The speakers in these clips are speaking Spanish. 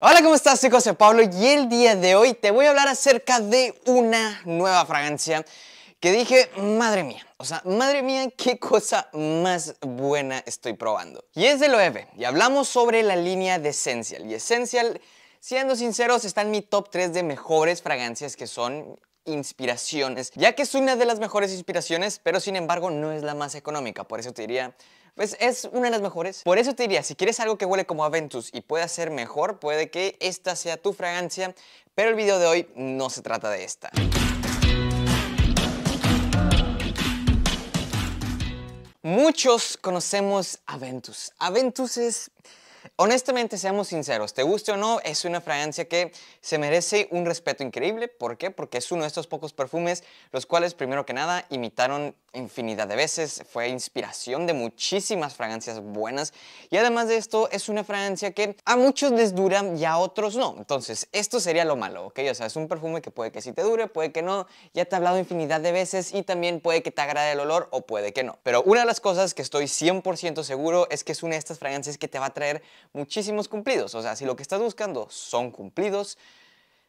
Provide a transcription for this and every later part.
Hola, ¿cómo estás Soy Soy Pablo y el día de hoy te voy a hablar acerca de una nueva fragancia que dije, madre mía, o sea, madre mía, qué cosa más buena estoy probando. Y es de Loewe y hablamos sobre la línea de Essential y Essential... Siendo sinceros, está en mi top 3 de mejores fragancias que son inspiraciones, ya que es una de las mejores inspiraciones, pero sin embargo no es la más económica, por eso te diría, pues es una de las mejores. Por eso te diría, si quieres algo que huele como Aventus y pueda ser mejor, puede que esta sea tu fragancia, pero el video de hoy no se trata de esta. Muchos conocemos Aventus. Aventus es Honestamente, seamos sinceros, te guste o no, es una fragancia que se merece un respeto increíble. ¿Por qué? Porque es uno de estos pocos perfumes los cuales, primero que nada, imitaron infinidad de veces, fue inspiración de muchísimas fragancias buenas y además de esto es una fragancia que a muchos les dura y a otros no. Entonces, esto sería lo malo, ¿ok? O sea, es un perfume que puede que sí te dure, puede que no, ya te he hablado infinidad de veces y también puede que te agrade el olor o puede que no. Pero una de las cosas que estoy 100% seguro es que es una de estas fragancias que te va a traer muchísimos cumplidos. O sea, si lo que estás buscando son cumplidos,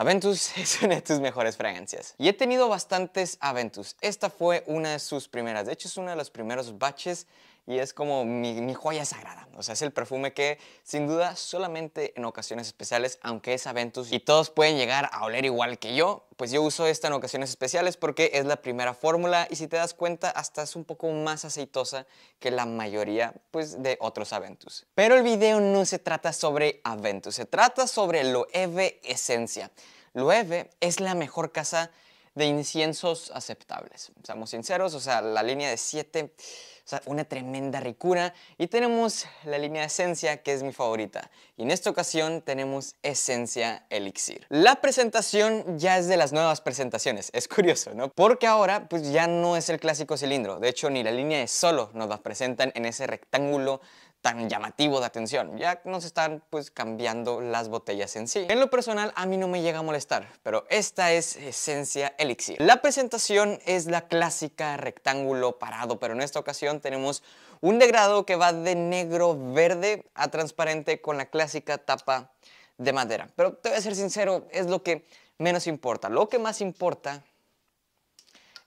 Aventus es una de tus mejores fragancias. Y he tenido bastantes Aventus. Esta fue una de sus primeras. De hecho, es uno de los primeros batches y es como mi, joya sagrada. O sea, es el perfume que sin duda solamente en ocasiones especiales, aunque es Aventus y todos pueden llegar a oler igual que yo, pues yo uso esta en ocasiones especiales porque es la primera fórmula y si te das cuenta hasta es un poco más aceitosa que la mayoría pues de otros Aventus. Pero el video no se trata sobre Aventus, se trata sobre Loewe Esencia. Loewe es la mejor casa de inciensos aceptables. Seamos sinceros, o sea, la línea de 7 una tremenda ricura. Y tenemos la línea esencia, que es mi favorita. Y en esta ocasión tenemos esencia elixir. La presentación ya es de las nuevas presentaciones. Es curioso, ¿no? Porque ahora, pues ya no es el clásico cilindro. De hecho, ni la línea de solo nos la presentan en ese rectángulo tan llamativo de atención, ya nos están pues cambiando las botellas en sí. En lo personal a mí no me llega a molestar, pero esta es Esencia Elixir. La presentación es la clásica rectángulo parado, pero en esta ocasión tenemos un degrado que va de negro verde a transparente con la clásica tapa de madera. Pero te voy a ser sincero, es lo que menos importa. Lo que más importa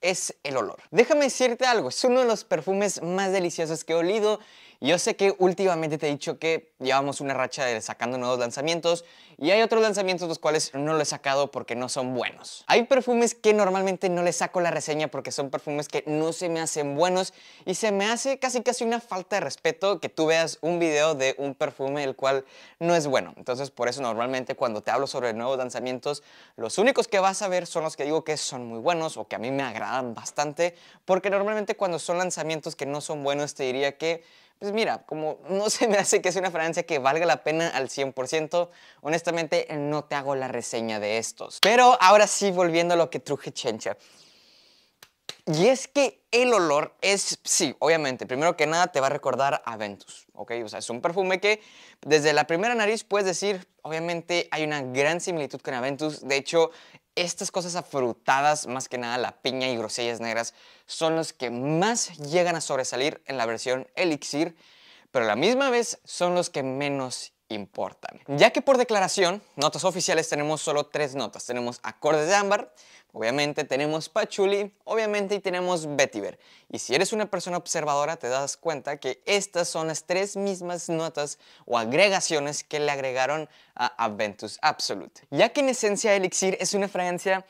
es el olor. Déjame decirte algo, es uno de los perfumes más deliciosos que he olido yo sé que últimamente te he dicho que llevamos una racha de sacando nuevos lanzamientos y hay otros lanzamientos los cuales no lo he sacado porque no son buenos. Hay perfumes que normalmente no les saco la reseña porque son perfumes que no se me hacen buenos y se me hace casi casi una falta de respeto que tú veas un video de un perfume el cual no es bueno. Entonces por eso normalmente cuando te hablo sobre nuevos lanzamientos, los únicos que vas a ver son los que digo que son muy buenos o que a mí me agradan bastante porque normalmente cuando son lanzamientos que no son buenos te diría que pues mira, como no se me hace que es una fragancia que valga la pena al 100%, honestamente no te hago la reseña de estos. Pero ahora sí, volviendo a lo que truje Chencha. Y es que el olor es, sí, obviamente, primero que nada te va a recordar a Ventus, ¿ok? O sea, es un perfume que desde la primera nariz puedes decir, obviamente hay una gran similitud con Aventus. De hecho, estas cosas afrutadas, más que nada la piña y grosellas negras, son los que más llegan a sobresalir en la versión Elixir, pero a la misma vez son los que menos importan. Ya que por declaración, notas oficiales tenemos solo tres notas. Tenemos acordes de ámbar, obviamente tenemos patchouli, obviamente y tenemos vetiver. Y si eres una persona observadora te das cuenta que estas son las tres mismas notas o agregaciones que le agregaron a Aventus Absolute. Ya que en esencia Elixir es una fragancia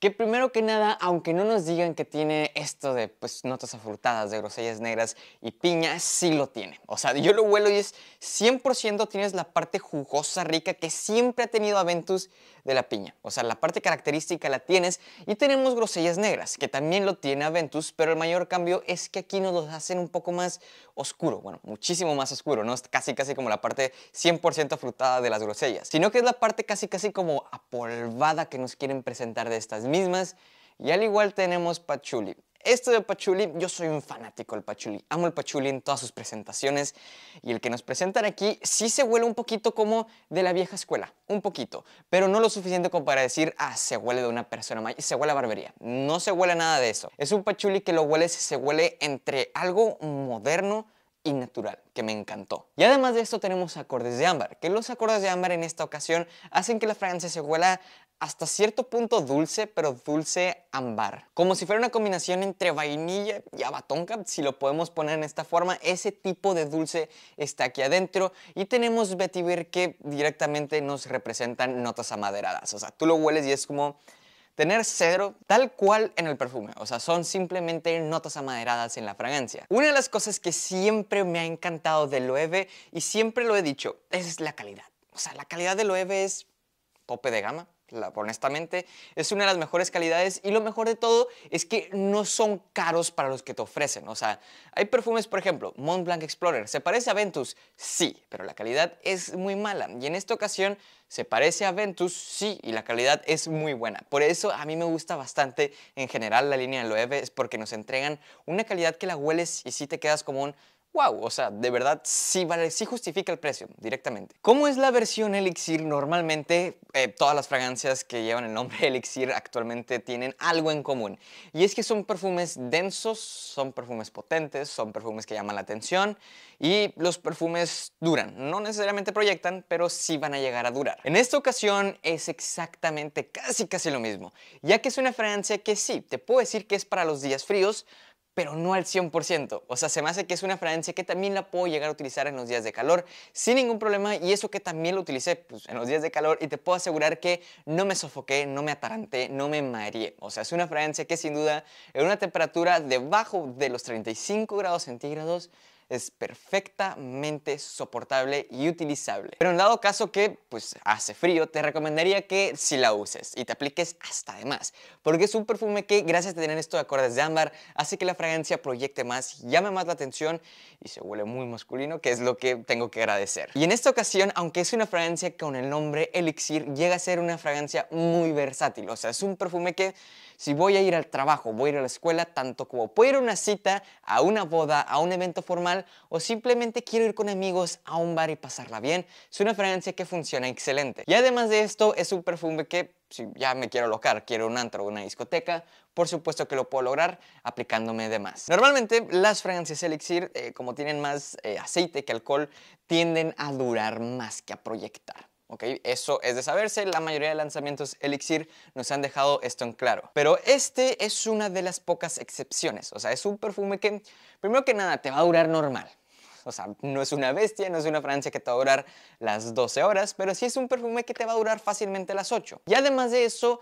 que primero que nada, aunque no nos digan que tiene esto de pues, notas afrutadas, de grosellas negras y piña, sí lo tiene. O sea, yo lo huelo y es 100% tienes la parte jugosa, rica que siempre ha tenido Aventus de la piña. O sea, la parte característica la tienes y tenemos grosellas negras, que también lo tiene Aventus, pero el mayor cambio es que aquí nos lo hacen un poco más oscuro, bueno, muchísimo más oscuro, no es casi casi como la parte 100% afrutada de las grosellas, sino que es la parte casi casi como apolvada que nos quieren presentar de estas mismas. Y al igual tenemos patchouli, Esto de patchouli yo soy un fanático del patchouli, Amo el patchouli en todas sus presentaciones. Y el que nos presentan aquí sí se huele un poquito como de la vieja escuela. Un poquito. Pero no lo suficiente como para decir, ah, se huele de una persona mayor. Se huele a barbería. No se huele nada de eso. Es un patchouli que lo huele, se huele entre algo moderno, y natural, que me encantó. Y además de esto tenemos acordes de ámbar, que los acordes de ámbar en esta ocasión hacen que la fragancia se huela hasta cierto punto dulce, pero dulce ámbar. Como si fuera una combinación entre vainilla y abatonca, si lo podemos poner en esta forma. Ese tipo de dulce está aquí adentro. Y tenemos vetiver que directamente nos representan notas amaderadas. O sea, tú lo hueles y es como tener cedro tal cual en el perfume, o sea, son simplemente notas amaderadas en la fragancia. Una de las cosas que siempre me ha encantado de Loewe y siempre lo he dicho, es la calidad. O sea, la calidad de Loewe es tope de gama honestamente, es una de las mejores calidades y lo mejor de todo es que no son caros para los que te ofrecen. O sea, hay perfumes, por ejemplo, Mont Blanc Explorer, ¿se parece a Ventus? Sí, pero la calidad es muy mala y en esta ocasión se parece a Ventus, sí, y la calidad es muy buena. Por eso a mí me gusta bastante en general la línea de Loewe, es porque nos entregan una calidad que la hueles y sí te quedas como un wow, o sea, de verdad sí, justifica el precio directamente. ¿Cómo es la versión Elixir? Normalmente eh, todas las fragancias que llevan el nombre Elixir actualmente tienen algo en común. Y es que son perfumes densos, son perfumes potentes, son perfumes que llaman la atención y los perfumes duran. No necesariamente proyectan, pero sí van a llegar a durar. En esta ocasión es exactamente casi casi lo mismo, ya que es una fragancia que sí, te puedo decir que es para los días fríos, pero no al 100%. O sea, se me hace que es una fragancia que también la puedo llegar a utilizar en los días de calor sin ningún problema y eso que también lo utilicé pues, en los días de calor y te puedo asegurar que no me sofoqué, no me ataranté, no me mareé. O sea, es una fragancia que sin duda en una temperatura debajo de los 35 grados centígrados es perfectamente soportable y utilizable. Pero en dado caso que pues hace frío, te recomendaría que si la uses y te apliques hasta de más, porque es un perfume que gracias a tener estos acordes de ámbar hace que la fragancia proyecte más, llame más la atención y se huele muy masculino, que es lo que tengo que agradecer. Y en esta ocasión, aunque es una fragancia con el nombre Elixir, llega a ser una fragancia muy versátil, o sea, es un perfume que si voy a ir al trabajo, voy a ir a la escuela, tanto como puedo ir a una cita, a una boda, a un evento formal o simplemente quiero ir con amigos a un bar y pasarla bien, es una fragancia que funciona excelente. Y además de esto, es un perfume que si ya me quiero locar, quiero un antro o una discoteca, por supuesto que lo puedo lograr aplicándome de más. Normalmente las fragancias elixir, eh, como tienen más eh, aceite que alcohol, tienden a durar más que a proyectar. Okay, eso es de saberse, la mayoría de lanzamientos Elixir nos han dejado esto en claro. Pero este es una de las pocas excepciones, o sea, es un perfume que, primero que nada, te va a durar normal. O sea, no es una bestia, no es una fragancia que te va a durar las 12 horas, pero sí es un perfume que te va a durar fácilmente las 8. Y además de eso,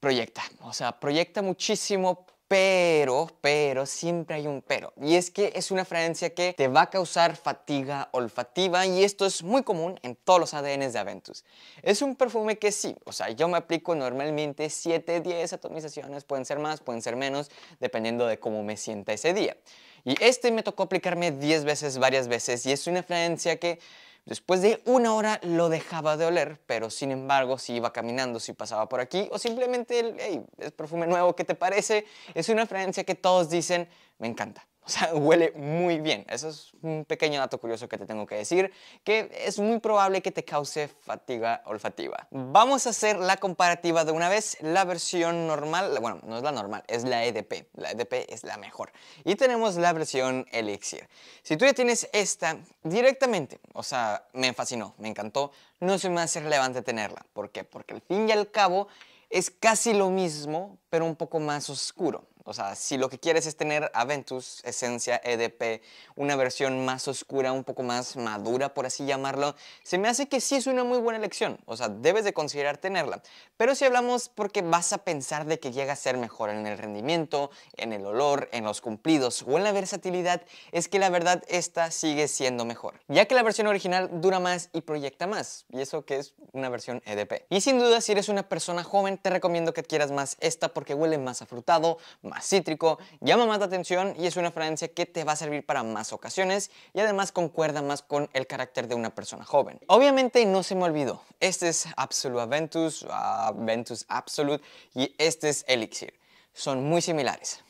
proyecta, o sea, proyecta muchísimo pero, pero, siempre hay un pero. Y es que es una fragancia que te va a causar fatiga olfativa y esto es muy común en todos los ADNs de Aventus. Es un perfume que sí, o sea, yo me aplico normalmente 7, 10 atomizaciones, pueden ser más, pueden ser menos, dependiendo de cómo me sienta ese día. Y este me tocó aplicarme 10 veces, varias veces, y es una fragancia que Después de una hora lo dejaba de oler, pero sin embargo si iba caminando, si pasaba por aquí, o simplemente, hey, es perfume nuevo, ¿qué te parece? Es una fragancia que todos dicen, me encanta. O sea, huele muy bien. Eso es un pequeño dato curioso que te tengo que decir, que es muy probable que te cause fatiga olfativa. Vamos a hacer la comparativa de una vez. La versión normal, bueno, no es la normal, es la EDP. La EDP es la mejor. Y tenemos la versión Elixir. Si tú ya tienes esta directamente, o sea, me fascinó, me encantó, no se me hace relevante tenerla. ¿Por qué? Porque al fin y al cabo es casi lo mismo, pero un poco más oscuro. O sea, si lo que quieres es tener Aventus, Esencia, EDP, una versión más oscura, un poco más madura, por así llamarlo, se me hace que sí es una muy buena elección. O sea, debes de considerar tenerla. Pero si hablamos porque vas a pensar de que llega a ser mejor en el rendimiento, en el olor, en los cumplidos o en la versatilidad, es que la verdad esta sigue siendo mejor. Ya que la versión original dura más y proyecta más. Y eso que es una versión EDP. Y sin duda, si eres una persona joven, te recomiendo que adquieras más esta porque huele más afrutado, más cítrico, llama más la atención y es una fragancia que te va a servir para más ocasiones y además concuerda más con el carácter de una persona joven. Obviamente no se me olvidó, este es Absolute Aventus, Aventus Absolute y este es Elixir. Son muy similares,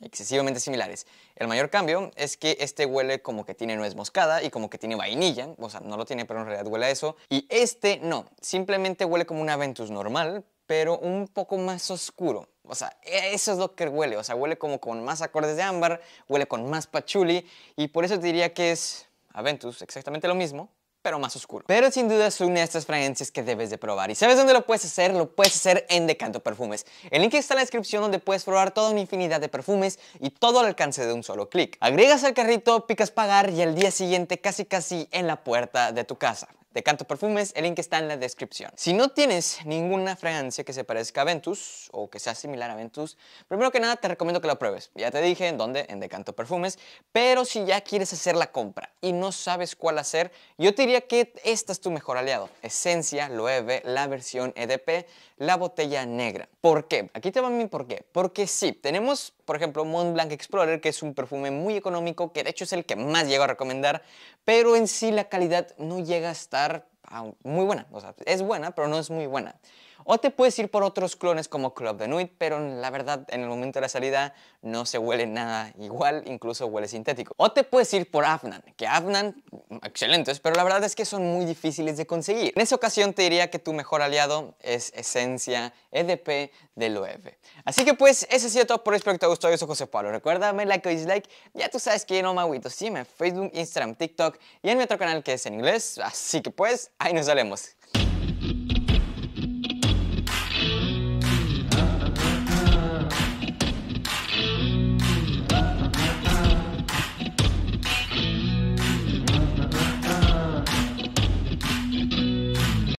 excesivamente similares. El mayor cambio es que este huele como que tiene nuez moscada y como que tiene vainilla, o sea, no lo tiene, pero en realidad huele a eso. Y este no, simplemente huele como un Aventus normal, pero un poco más oscuro. O sea, e, eso es lo que huele. O sea, huele como con más acordes de ámbar, huele con más patchouli y por eso te diría que es Aventus, exactamente lo mismo, pero más oscuro. Pero sin duda es una de estas fragancias que debes de probar. ¿Y sabes dónde lo puedes hacer? Lo puedes hacer en Decanto Perfumes. El link está en la descripción donde puedes probar toda una infinidad de perfumes y todo al alcance de un solo clic. Agregas al carrito, picas pagar y al día siguiente casi casi en la puerta de tu casa de Perfumes, el link está en la descripción. Si no tienes ninguna fragancia que se parezca a Ventus o que sea similar a Ventus, primero que nada te recomiendo que la pruebes. Ya te dije en dónde, en Decanto Perfumes, pero si ya quieres hacer la compra y no sabes cuál hacer, yo te diría que esta es tu mejor aliado. Esencia Loewe, la versión EDP, la botella negra. ¿Por qué? Aquí te va mi por qué. Porque sí, tenemos, por ejemplo, Mont Blanc Explorer, que es un perfume muy económico, que de hecho es el que más llego a recomendar, pero en sí la calidad no llega a estar ah, muy buena. O sea, es buena, pero no es muy buena. O te puedes ir por otros clones como Club de Nuit, pero la verdad en el momento de la salida no se huele nada igual, incluso huele sintético. O te puedes ir por Afnan, que Afnan, excelentes, pero la verdad es que son muy difíciles de conseguir. En esa ocasión te diría que tu mejor aliado es Esencia EDP del OEV. Así que pues, ese ha sido todo por respecto a gustado. Yo soy José Pablo. Recuérdame like o dislike. Ya tú sabes que yo no me agüito. Sí, en Facebook, Instagram, TikTok y en mi otro canal que es en inglés. Así que pues, ahí nos vemos.